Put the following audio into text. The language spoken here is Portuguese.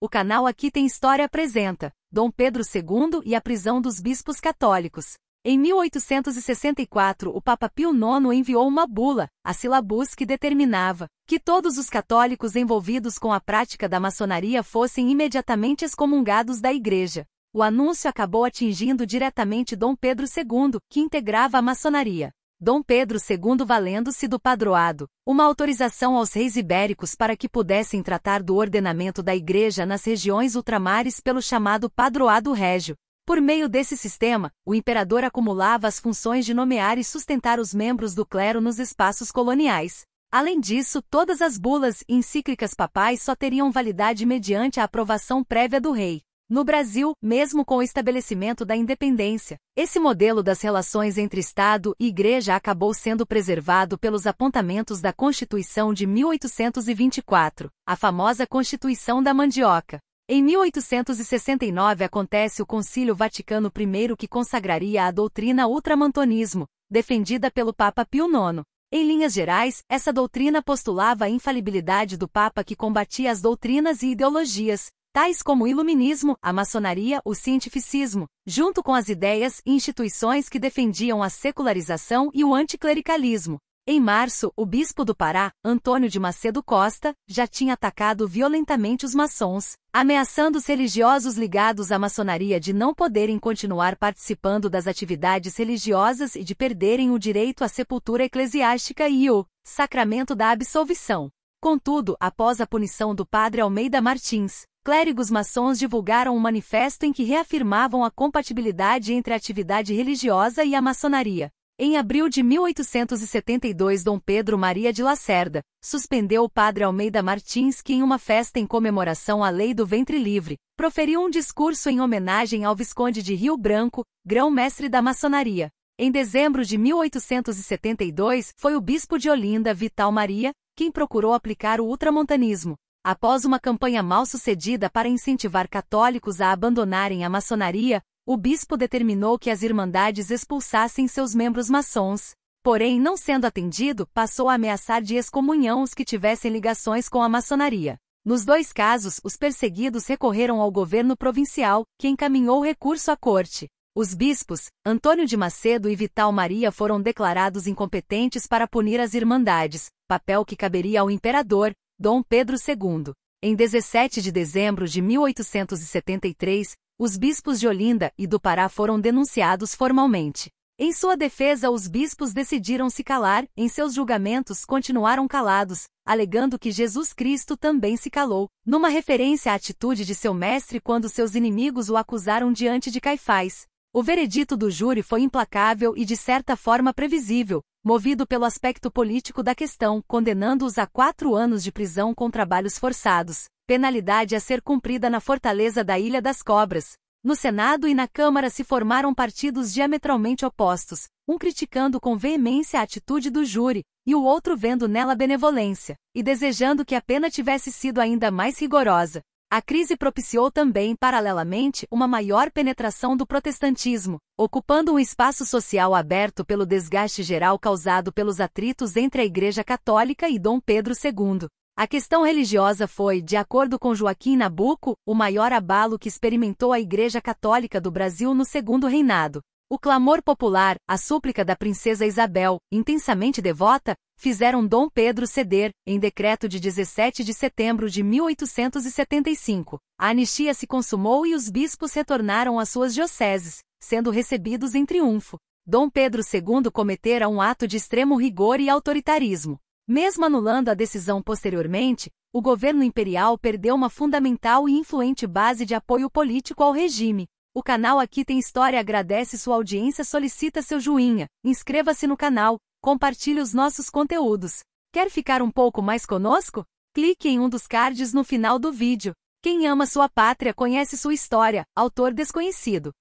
O canal Aqui Tem História apresenta Dom Pedro II e a prisão dos bispos católicos. Em 1864, o Papa Pio IX enviou uma bula, a Silabus, que determinava que todos os católicos envolvidos com a prática da maçonaria fossem imediatamente excomungados da Igreja. O anúncio acabou atingindo diretamente Dom Pedro II, que integrava a maçonaria. Dom Pedro II valendo-se do padroado, uma autorização aos reis ibéricos para que pudessem tratar do ordenamento da igreja nas regiões ultramares pelo chamado padroado régio. Por meio desse sistema, o imperador acumulava as funções de nomear e sustentar os membros do clero nos espaços coloniais. Além disso, todas as bulas e encíclicas papais só teriam validade mediante a aprovação prévia do rei. No Brasil, mesmo com o estabelecimento da independência, esse modelo das relações entre Estado e Igreja acabou sendo preservado pelos apontamentos da Constituição de 1824, a famosa Constituição da Mandioca. Em 1869 acontece o Concílio Vaticano I que consagraria a doutrina ultramantonismo, defendida pelo Papa Pio IX. Em linhas gerais, essa doutrina postulava a infalibilidade do Papa que combatia as doutrinas e ideologias, tais como o iluminismo, a maçonaria, o cientificismo, junto com as ideias e instituições que defendiam a secularização e o anticlericalismo. Em março, o bispo do Pará, Antônio de Macedo Costa, já tinha atacado violentamente os maçons, ameaçando os religiosos ligados à maçonaria de não poderem continuar participando das atividades religiosas e de perderem o direito à sepultura eclesiástica e o sacramento da absolvição. Contudo, após a punição do padre Almeida Martins, clérigos maçons divulgaram um manifesto em que reafirmavam a compatibilidade entre a atividade religiosa e a maçonaria. Em abril de 1872, Dom Pedro Maria de Lacerda suspendeu o padre Almeida Martins, que, em uma festa em comemoração à Lei do Ventre Livre, proferiu um discurso em homenagem ao Visconde de Rio Branco, grão-mestre da maçonaria. Em dezembro de 1872, foi o bispo de Olinda, Vital Maria, quem procurou aplicar o ultramontanismo, Após uma campanha mal sucedida para incentivar católicos a abandonarem a maçonaria, o bispo determinou que as irmandades expulsassem seus membros maçons. Porém, não sendo atendido, passou a ameaçar de excomunhão os que tivessem ligações com a maçonaria. Nos dois casos, os perseguidos recorreram ao governo provincial, que encaminhou o recurso à corte. Os bispos, Antônio de Macedo e Vital Maria foram declarados incompetentes para punir as irmandades, papel que caberia ao imperador, Dom Pedro II. Em 17 de dezembro de 1873, os bispos de Olinda e do Pará foram denunciados formalmente. Em sua defesa, os bispos decidiram se calar, em seus julgamentos continuaram calados, alegando que Jesus Cristo também se calou, numa referência à atitude de seu mestre quando seus inimigos o acusaram diante de Caifás, o veredito do júri foi implacável e de certa forma previsível, movido pelo aspecto político da questão, condenando-os a quatro anos de prisão com trabalhos forçados, penalidade a ser cumprida na fortaleza da Ilha das Cobras. No Senado e na Câmara se formaram partidos diametralmente opostos, um criticando com veemência a atitude do júri, e o outro vendo nela benevolência, e desejando que a pena tivesse sido ainda mais rigorosa. A crise propiciou também, paralelamente, uma maior penetração do protestantismo, ocupando um espaço social aberto pelo desgaste geral causado pelos atritos entre a Igreja Católica e Dom Pedro II. A questão religiosa foi, de acordo com Joaquim Nabuco, o maior abalo que experimentou a Igreja Católica do Brasil no Segundo Reinado. O clamor popular, a súplica da princesa Isabel, intensamente devota, fizeram Dom Pedro ceder, em decreto de 17 de setembro de 1875. A anistia se consumou e os bispos retornaram às suas dioceses, sendo recebidos em triunfo. Dom Pedro II cometera um ato de extremo rigor e autoritarismo. Mesmo anulando a decisão posteriormente, o governo imperial perdeu uma fundamental e influente base de apoio político ao regime. O canal Aqui Tem História agradece sua audiência solicita seu joinha, inscreva-se no canal, compartilhe os nossos conteúdos. Quer ficar um pouco mais conosco? Clique em um dos cards no final do vídeo. Quem ama sua pátria conhece sua história, autor desconhecido.